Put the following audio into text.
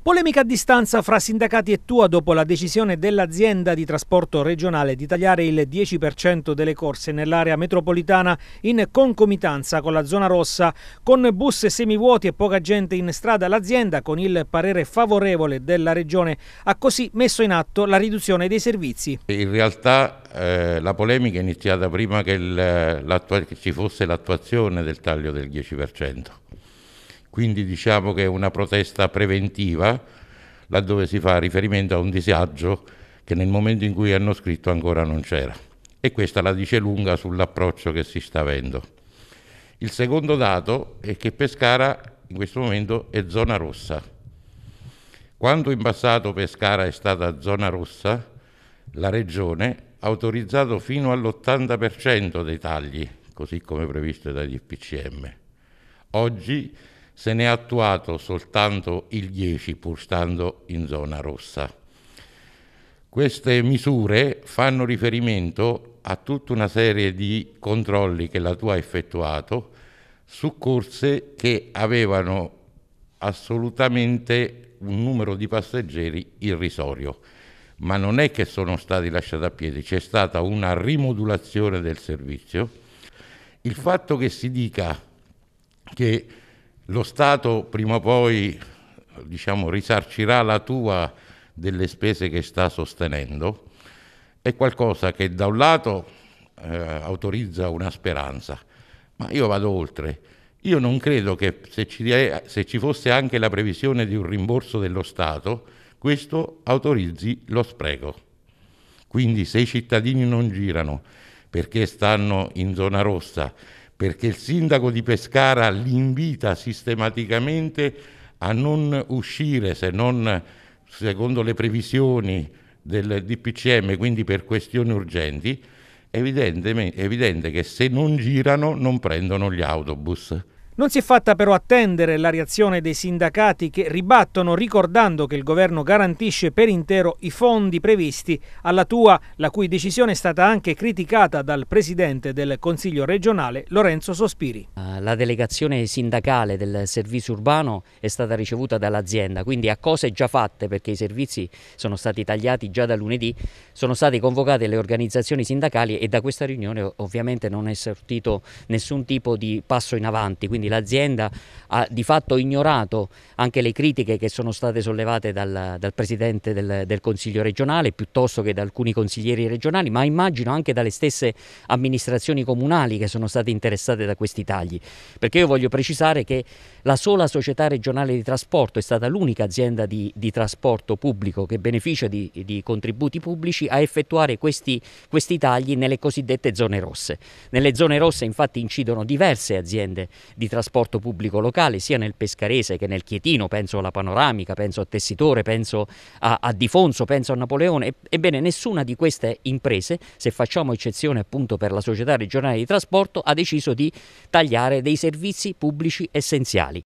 Polemica a distanza fra sindacati e Tua dopo la decisione dell'azienda di trasporto regionale di tagliare il 10% delle corse nell'area metropolitana in concomitanza con la zona rossa. Con bus semivuoti e poca gente in strada l'azienda, con il parere favorevole della regione, ha così messo in atto la riduzione dei servizi. In realtà eh, la polemica è iniziata prima che, il, eh, che ci fosse l'attuazione del taglio del 10%. Quindi diciamo che è una protesta preventiva laddove si fa riferimento a un disagio che nel momento in cui hanno scritto ancora non c'era. E questa la dice lunga sull'approccio che si sta avendo. Il secondo dato è che Pescara in questo momento è zona rossa. Quando in passato Pescara è stata zona rossa, la Regione ha autorizzato fino all'80% dei tagli, così come previsto dagli PCM. Oggi se ne è attuato soltanto il 10 pur stando in zona rossa. Queste misure fanno riferimento a tutta una serie di controlli che la tua ha effettuato su corse che avevano assolutamente un numero di passeggeri irrisorio. Ma non è che sono stati lasciati a piedi, c'è stata una rimodulazione del servizio. Il fatto che si dica che lo Stato prima o poi diciamo, risarcirà la tua delle spese che sta sostenendo, è qualcosa che da un lato eh, autorizza una speranza, ma io vado oltre. Io non credo che se ci, è, se ci fosse anche la previsione di un rimborso dello Stato, questo autorizzi lo spreco. Quindi se i cittadini non girano perché stanno in zona rossa, perché il sindaco di Pescara li invita sistematicamente a non uscire se non secondo le previsioni del DPCM, quindi per questioni urgenti, è evidente che se non girano non prendono gli autobus. Non si è fatta però attendere la reazione dei sindacati che ribattono ricordando che il governo garantisce per intero i fondi previsti alla tua, la cui decisione è stata anche criticata dal presidente del Consiglio regionale Lorenzo Sospiri. Ah, la delegazione sindacale del servizio urbano è stata ricevuta dall'azienda, quindi a cose già fatte perché i servizi sono stati tagliati già da lunedì, sono state convocate le organizzazioni sindacali e da questa riunione ovviamente non è sortito nessun tipo di passo in avanti, quindi quindi l'azienda ha di fatto ignorato anche le critiche che sono state sollevate dal, dal Presidente del, del, Consiglio regionale piuttosto che da alcuni consiglieri regionali, ma immagino anche dalle stesse amministrazioni comunali che sono state interessate da questi tagli, perché io voglio precisare che la sola società regionale di trasporto è stata l'unica azienda di, di, trasporto pubblico che beneficia di, di contributi pubblici a effettuare questi, questi tagli nelle cosiddette zone rosse. Nelle zone rosse infatti incidono diverse aziende di trasporto trasporto pubblico locale, sia nel Pescarese che nel Chietino, penso alla Panoramica, penso a Tessitore, penso a, a Difonso, penso a Napoleone. Ebbene, nessuna di queste imprese, se facciamo eccezione appunto per la società regionale di trasporto, ha deciso di tagliare dei servizi pubblici essenziali.